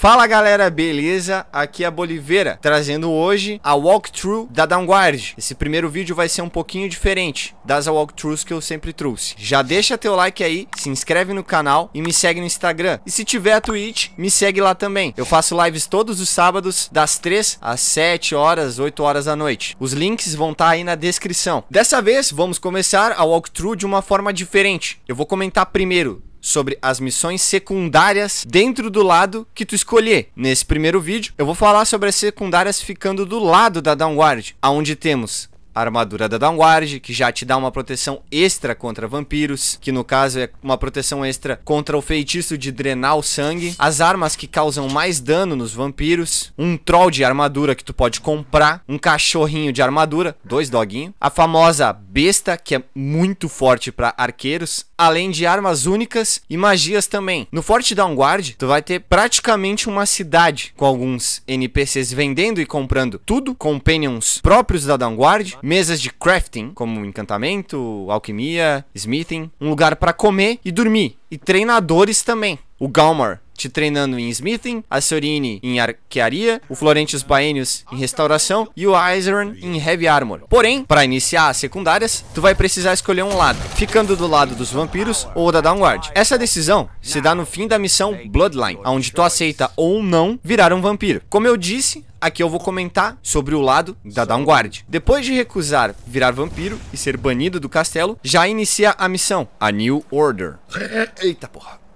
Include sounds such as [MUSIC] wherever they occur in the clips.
Fala galera, beleza? Aqui é a Boliveira, trazendo hoje a walkthrough da Downguard. Esse primeiro vídeo vai ser um pouquinho diferente das walkthroughs que eu sempre trouxe. Já deixa teu like aí, se inscreve no canal e me segue no Instagram. E se tiver a Twitch, me segue lá também. Eu faço lives todos os sábados, das 3 às 7 horas, 8 horas da noite. Os links vão estar tá aí na descrição. Dessa vez, vamos começar a walkthrough de uma forma diferente. Eu vou comentar primeiro sobre as missões secundárias dentro do lado que tu escolher. Nesse primeiro vídeo, eu vou falar sobre as secundárias ficando do lado da Downward, aonde temos a armadura da Downward, que já te dá uma proteção extra contra vampiros, que no caso é uma proteção extra contra o feitiço de drenar o sangue, as armas que causam mais dano nos vampiros, um troll de armadura que tu pode comprar, um cachorrinho de armadura, dois doguinhos, a famosa besta, que é muito forte para arqueiros, além de armas únicas e magias também. No Forte Downward, tu vai ter praticamente uma cidade com alguns NPCs vendendo e comprando tudo, companions próprios da Downward, mesas de crafting, como encantamento, alquimia, smithing, um lugar para comer e dormir, e treinadores também o Galmar te treinando em smithing, a Sorini em arquearia, o Florentius Baenius em restauração e o Aizeron em heavy armor. Porém, para iniciar as secundárias, tu vai precisar escolher um lado, ficando do lado dos vampiros ou da Downward. Essa decisão se dá no fim da missão Bloodline, onde tu aceita ou não virar um vampiro. Como eu disse, aqui eu vou comentar sobre o lado da Downguard. Depois de recusar virar vampiro e ser banido do castelo, já inicia a missão, a New Order. [COUGHS] Eita porra. [COUGHS]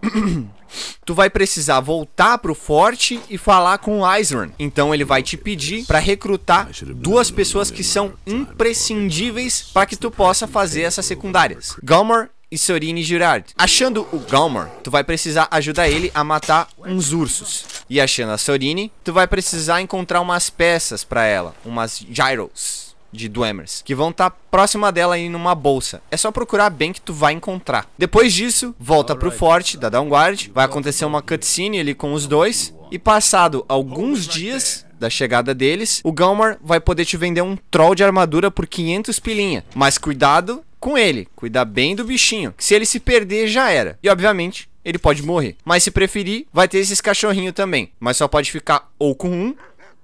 tu vai precisar voltar pro forte e falar com o Isran. Então ele vai te pedir para recrutar duas pessoas que são imprescindíveis para que tu possa fazer essas secundárias. Galmor e Sorine Girard. Achando o Galmor, tu vai precisar ajudar ele a matar uns ursos. E achando a Sorine, tu vai precisar encontrar umas peças para ela, umas gyros de Dwemers, que vão estar tá próxima dela aí numa bolsa. É só procurar bem que tu vai encontrar. Depois disso, volta pro forte da Downguard, vai acontecer uma cutscene ali com os dois, e passado alguns dias da chegada deles, o Galmar vai poder te vender um troll de armadura por 500 pilinha. Mas cuidado com ele, cuidar bem do bichinho, que se ele se perder já era. E obviamente, ele pode morrer. Mas se preferir, vai ter esses cachorrinhos também. Mas só pode ficar ou com um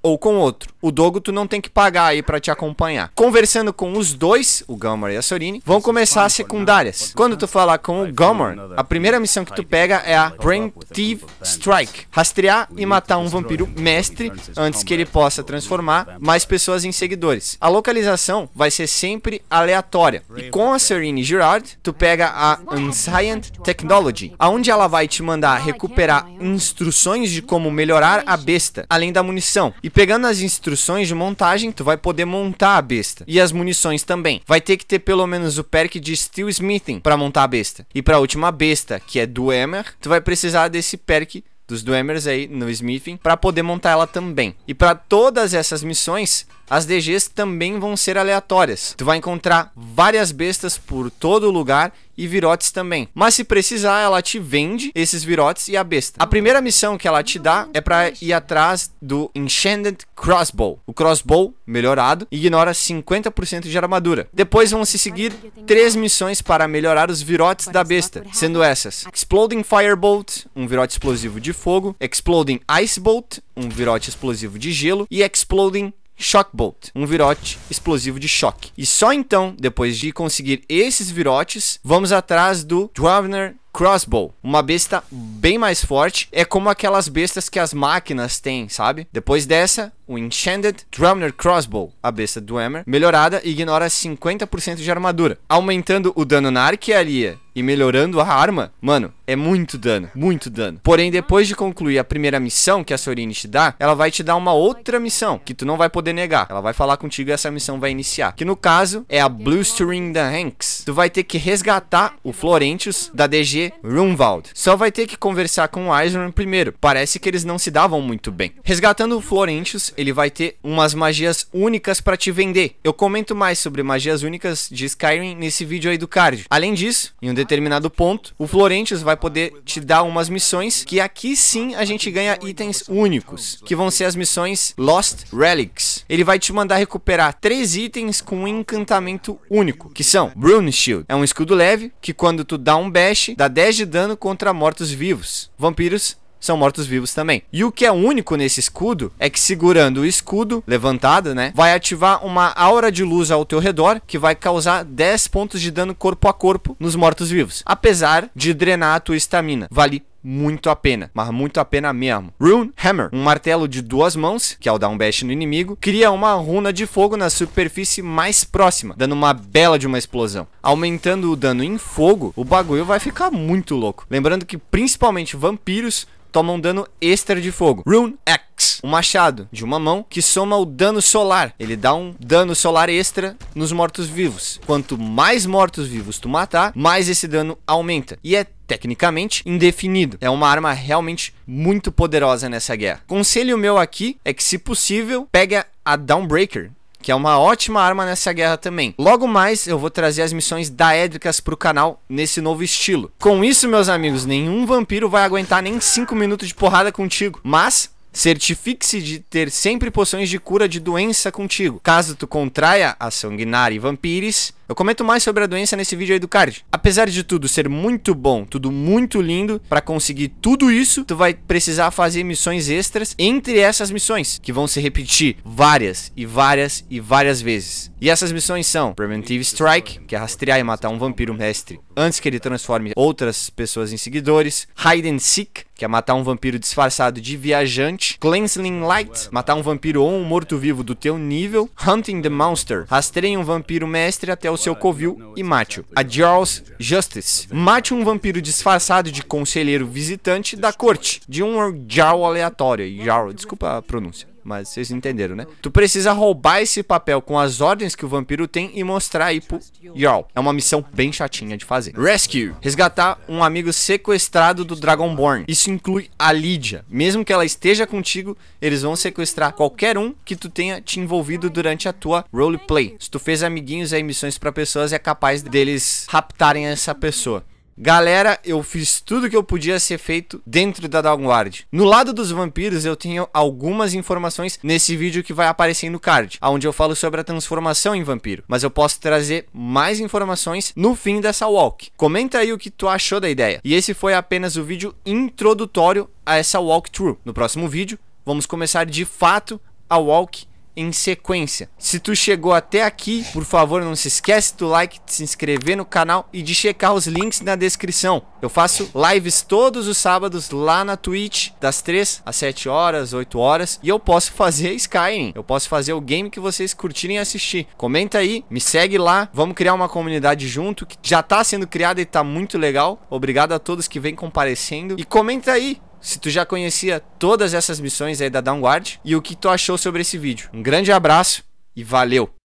ou com outro. O Dogo tu não tem que pagar aí para te acompanhar. Conversando com os dois, o Gamor e a Sorini, vão começar as secundárias. Quando tu falar com o Gamor, a primeira missão que tu pega é a Preemptive Strike, rastrear e matar um vampiro mestre antes que ele possa transformar mais pessoas em seguidores. A localização vai ser sempre aleatória. E com a Sorini Girard, tu pega a Unscient Technology, aonde ela vai te mandar recuperar instruções de como melhorar a besta, além da munição. E e pegando as instruções de montagem, tu vai poder montar a besta. E as munições também. Vai ter que ter pelo menos o perk de Steel Smithing para montar a besta. E para a última besta, que é do Emer, tu vai precisar desse perk dos Dwemers aí no Smithing para poder montar ela também. E para todas essas missões, as DGs também vão ser aleatórias. Tu vai encontrar várias bestas por todo lugar e virotes também. Mas se precisar, ela te vende esses virotes e a besta. A primeira missão que ela te dá é para ir atrás do Enchanted Crossbow. O crossbow melhorado ignora 50% de armadura. Depois vão se seguir três missões para melhorar os virotes da besta, sendo essas: Exploding Firebolt, um virote explosivo de fogo, Exploding Icebolt, um virote explosivo de gelo e Exploding Shockbolt, um virote explosivo de choque. E só então, depois de conseguir esses virotes, vamos atrás do Dravner crossbow, uma besta bem mais forte, é como aquelas bestas que as máquinas têm, sabe? Depois dessa, o Enchanted Drumner Crossbow, a besta do Hammer, melhorada, ignora 50% de armadura, aumentando o dano na arquearia e melhorando a arma, mano, é muito dano, muito dano. Porém, depois de concluir a primeira missão que a Sorine te dá, ela vai te dar uma outra missão que tu não vai poder negar. Ela vai falar contigo e essa missão vai iniciar, que no caso é a Blue String the Hanks. Tu vai ter que resgatar o Florentius da DG de Runvald. Só vai ter que conversar com o Aizorn primeiro. Parece que eles não se davam muito bem. Resgatando o Florentius, ele vai ter umas magias únicas para te vender. Eu comento mais sobre magias únicas de Skyrim nesse vídeo aí do card. Além disso, em um determinado ponto, o Florentius vai poder te dar umas missões que aqui sim a gente ganha itens únicos, que vão ser as missões Lost Relics. Ele vai te mandar recuperar três itens com um encantamento único, que são Brune Shield. É um escudo leve que quando tu dá um bash, dá 10 de dano contra mortos-vivos. Vampiros são mortos-vivos também. E o que é único nesse escudo é que segurando o escudo levantado, né, vai ativar uma aura de luz ao teu redor que vai causar 10 pontos de dano corpo a corpo nos mortos-vivos, apesar de drenar a tua estamina. Vale muito a pena, mas muito a pena mesmo. Rune Hammer, um martelo de duas mãos, que ao é dar um bash no inimigo, cria uma runa de fogo na superfície mais próxima, dando uma bela de uma explosão. Aumentando o dano em fogo, o bagulho vai ficar muito louco. Lembrando que principalmente vampiros tomam dano extra de fogo. Rune X, um machado de uma mão que soma o dano solar. Ele dá um dano solar extra nos mortos-vivos. Quanto mais mortos-vivos tu matar, mais esse dano aumenta. E é tecnicamente, indefinido. É uma arma realmente muito poderosa nessa guerra. Conselho meu aqui é que, se possível, pega a Downbreaker, que é uma ótima arma nessa guerra também. Logo mais, eu vou trazer as missões daédricas para o canal nesse novo estilo. Com isso, meus amigos, nenhum vampiro vai aguentar nem 5 minutos de porrada contigo, mas... Certifique-se de ter sempre poções de cura de doença contigo. Caso tu contraia a sanguinária e vampires, eu comento mais sobre a doença nesse vídeo aí do card. Apesar de tudo ser muito bom, tudo muito lindo, para conseguir tudo isso, tu vai precisar fazer missões extras entre essas missões, que vão se repetir várias e várias e várias vezes. E essas missões são Preventive Strike, que é rastrear e matar um vampiro mestre antes que ele transforme outras pessoas em seguidores, Hide and Seek, que é matar um vampiro disfarçado de viajante, Cleansing Light, matar um vampiro ou um morto-vivo do teu nível, Hunting the Monster, rastreia um vampiro mestre até o seu covil e mate A Jarls Justice. Mate um vampiro disfarçado de conselheiro visitante da corte de um Jarl aleatório. Jarl, desculpa a pronúncia mas vocês entenderam, né? Tu precisa roubar esse papel com as ordens que o vampiro tem e mostrar aí pro Yarl. É uma missão bem chatinha de fazer. Rescue. Resgatar um amigo sequestrado do Dragonborn. Isso inclui a Lydia. Mesmo que ela esteja contigo, eles vão sequestrar qualquer um que tu tenha te envolvido durante a tua roleplay. Se tu fez amiguinhos aí, missões para pessoas, é capaz deles raptarem essa pessoa. Galera, eu fiz tudo que eu podia ser feito dentro da Guard. No lado dos vampiros, eu tenho algumas informações nesse vídeo que vai aparecer no card, onde eu falo sobre a transformação em vampiro, mas eu posso trazer mais informações no fim dessa walk. Comenta aí o que tu achou da ideia. E esse foi apenas o vídeo introdutório a essa walkthrough. No próximo vídeo, vamos começar de fato a walk em sequência. Se tu chegou até aqui, por favor, não se esquece do like, de se inscrever no canal e de checar os links na descrição. Eu faço lives todos os sábados lá na Twitch, das 3 às 7 horas, 8 horas, e eu posso fazer Skyrim, eu posso fazer o game que vocês curtirem assistir. Comenta aí, me segue lá, vamos criar uma comunidade junto que já tá sendo criada e tá muito legal. Obrigado a todos que vêm comparecendo e comenta aí se tu já conhecia todas essas missões aí da Downward e o que tu achou sobre esse vídeo. Um grande abraço e valeu!